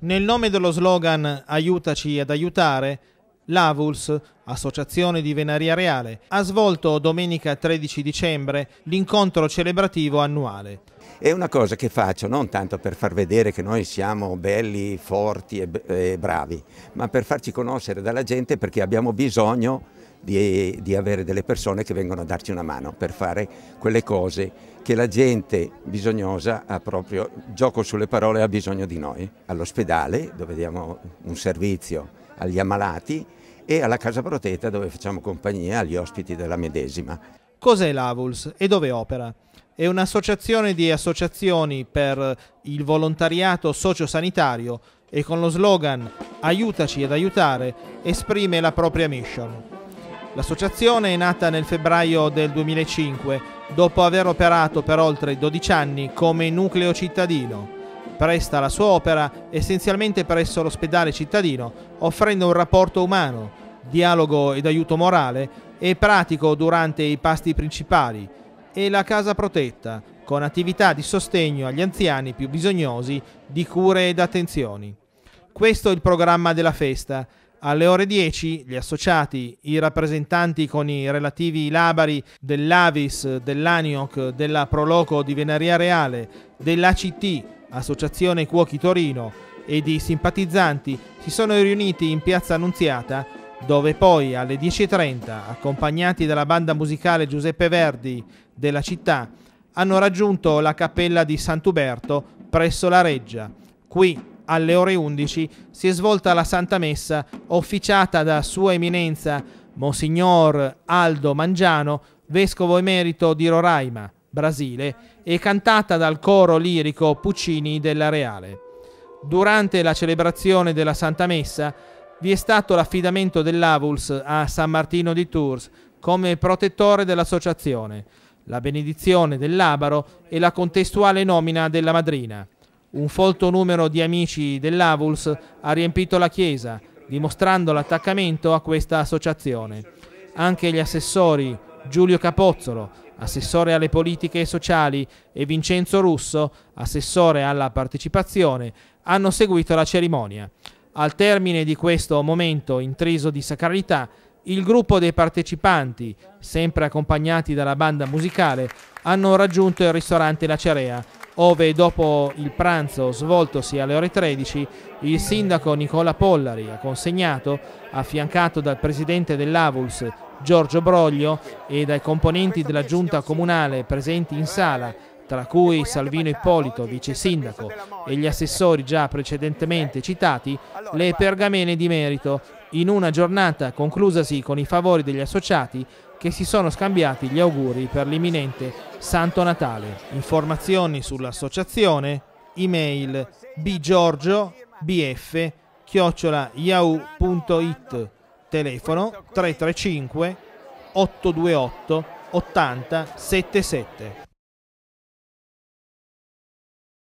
Nel nome dello slogan Aiutaci ad aiutare, l'Avuls, Associazione di Venaria Reale, ha svolto domenica 13 dicembre l'incontro celebrativo annuale. È una cosa che faccio non tanto per far vedere che noi siamo belli, forti e, bravi, ma per farci conoscere dalla gente perché abbiamo bisogno di, di, avere delle persone che vengono a darci una mano per fare quelle cose che la gente bisognosa ha proprio, gioco sulle parole, ha bisogno di noi. All'ospedale dove diamo un servizio agli ammalati e alla casa protetta dove facciamo compagnia agli ospiti della medesima. Cos'è l'Avuls e dove opera? È un'associazione di associazioni per il volontariato sociosanitario e con lo slogan Aiutaci ad aiutare esprime la propria mission. L'associazione è nata nel febbraio del 2005, dopo aver operato per oltre 12 anni come nucleo cittadino. Presta la sua opera essenzialmente presso l'ospedale cittadino, offrendo un rapporto umano, dialogo ed aiuto morale e pratico durante i pasti principali e la casa protetta, con attività di sostegno agli anziani più bisognosi di cure ed attenzioni. Questo è il programma della festa, alle ore 10 gli associati, i rappresentanti con i relativi labari dell'Avis, dell'Anioc, della Proloco di Venaria Reale, dell'ACT, Associazione Cuochi Torino, ed i simpatizzanti si sono riuniti in Piazza Annunziata, dove poi alle 10.30, accompagnati dalla banda musicale Giuseppe Verdi della città, hanno raggiunto la cappella di Sant'Uberto presso la Reggia. Qui alle ore 11 si è svolta la Santa Messa officiata da Sua Eminenza Monsignor Aldo Mangiano, vescovo emerito di Roraima, Brasile, e cantata dal coro lirico Puccini della Reale. Durante la celebrazione della Santa Messa vi è stato l'affidamento dell'Avuls a San Martino di Tours come protettore dell'associazione, la benedizione dell'Abaro e la contestuale nomina della madrina. Un folto numero di amici dell'Avuls ha riempito la chiesa, dimostrando l'attaccamento a questa associazione. Anche gli assessori Giulio Capozzolo, assessore alle politiche sociali, e Vincenzo Russo, assessore alla partecipazione, hanno seguito la cerimonia. Al termine di questo momento intriso di sacralità, il gruppo dei partecipanti, sempre accompagnati dalla banda musicale, hanno raggiunto il ristorante La Cerea ove dopo il pranzo svoltosi alle ore 13 il sindaco Nicola Pollari ha consegnato, affiancato dal presidente dell'Avuls Giorgio Broglio e dai componenti della giunta comunale presenti in sala, tra cui Salvino Ippolito, vice sindaco, e gli assessori già precedentemente citati, le pergamene di merito in una giornata conclusasi con i favori degli associati che si sono scambiati gli auguri per l'imminente Santo Natale. Informazioni sull'associazione, email bgiorgiobf chiocciola yahoo.it telefono 335 828 80 77